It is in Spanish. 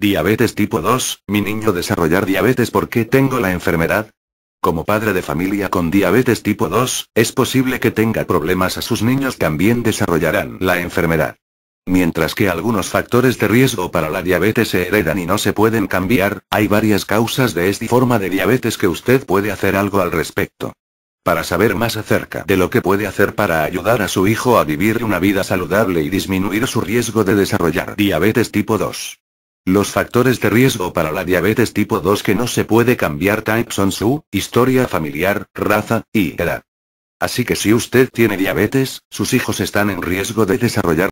Diabetes tipo 2, mi niño desarrollar diabetes porque tengo la enfermedad. Como padre de familia con diabetes tipo 2, es posible que tenga problemas a sus niños también desarrollarán la enfermedad. Mientras que algunos factores de riesgo para la diabetes se heredan y no se pueden cambiar, hay varias causas de esta forma de diabetes que usted puede hacer algo al respecto. Para saber más acerca de lo que puede hacer para ayudar a su hijo a vivir una vida saludable y disminuir su riesgo de desarrollar diabetes tipo 2. Los factores de riesgo para la diabetes tipo 2 que no se puede cambiar type son su historia familiar, raza y edad. Así que si usted tiene diabetes, sus hijos están en riesgo de desarrollar